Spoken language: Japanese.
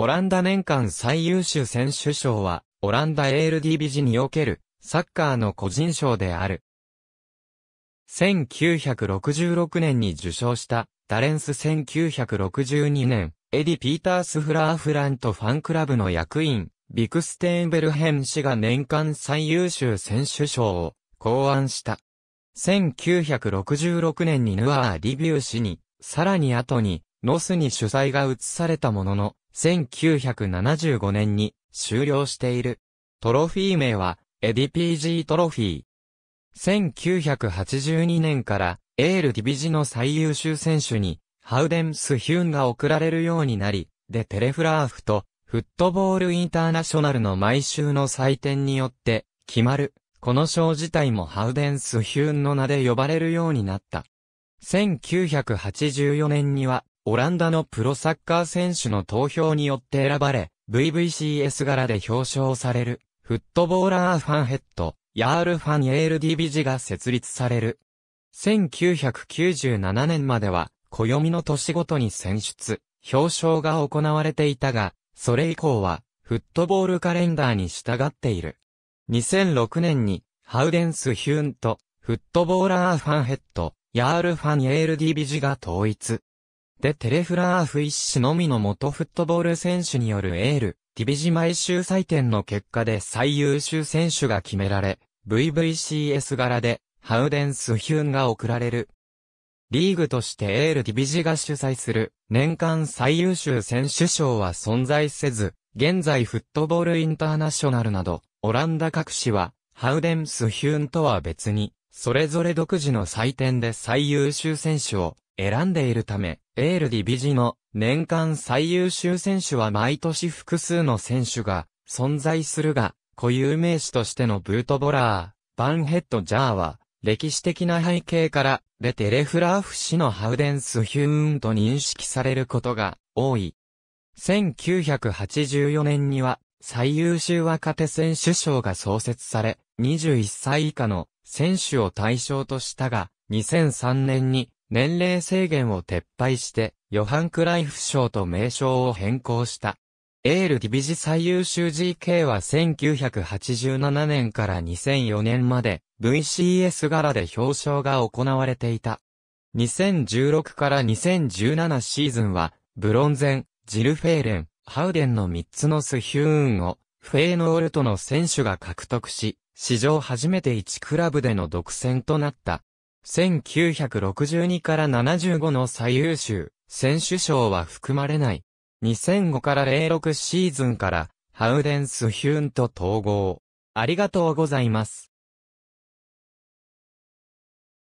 オランダ年間最優秀選手賞は、オランダ ALDBG における、サッカーの個人賞である。1966年に受賞した、ダレンス1962年、エディ・ピータース・フラー・フラントファンクラブの役員、ビクステーンベルヘン氏が年間最優秀選手賞を考案した。1966年にヌアー・リビュー氏に、さらに後に、ノスに主催が移されたものの、1975年に終了している。トロフィー名は、エディピージー・トロフィー。1982年から、エールディビジの最優秀選手に、ハウデンス・ヒュンが贈られるようになり、でテレフラーフと、フットボールインターナショナルの毎週の祭典によって、決まる。この賞自体もハウデンス・ヒュンの名で呼ばれるようになった。1984年には、オランダのプロサッカー選手の投票によって選ばれ、VVCS 柄で表彰される、フットボーラーファンヘッド、ヤール・ファン・エール・ディビジが設立される。1997年までは、暦の年ごとに選出、表彰が行われていたが、それ以降は、フットボールカレンダーに従っている。2006年に、ハウデンス・ヒューンと、フットボーラーファンヘッド、ヤール・ファン・エール・ディビジが統一。でテレフラーフ一種のみの元フットボール選手によるエール、ディビジ毎週採点の結果で最優秀選手が決められ、VVCS 柄で、ハウデンス・ヒュンが贈られる。リーグとしてエールディビジが主催する年間最優秀選手賞は存在せず、現在フットボールインターナショナルなど、オランダ各市は、ハウデンス・ヒュンとは別に、それぞれ独自の採点で最優秀選手を選んでいるため、エールディビジの年間最優秀選手は毎年複数の選手が存在するが、固有名詞としてのブートボラー、バンヘッドジャーは、歴史的な背景から、レテレフラーフ氏のハウデンスヒューンと認識されることが多い。1984年には、最優秀若手選手賞が創設され、21歳以下の選手を対象としたが、2003年に年齢制限を撤廃して、ヨハン・クライフ賞と名称を変更した。エール・ディビジ最優秀 GK は1987年から2004年まで VCS 柄で表彰が行われていた。2016から2017シーズンは、ブロンゼン、ジル・フェーレン、ハウデンの3つのスヒューンを、フェーノールトの選手が獲得し、史上初めて1クラブでの独占となった。1962から75の最優秀選手賞は含まれない。2005から06シーズンからハウデンス・ヒューンと統合。ありがとうございます。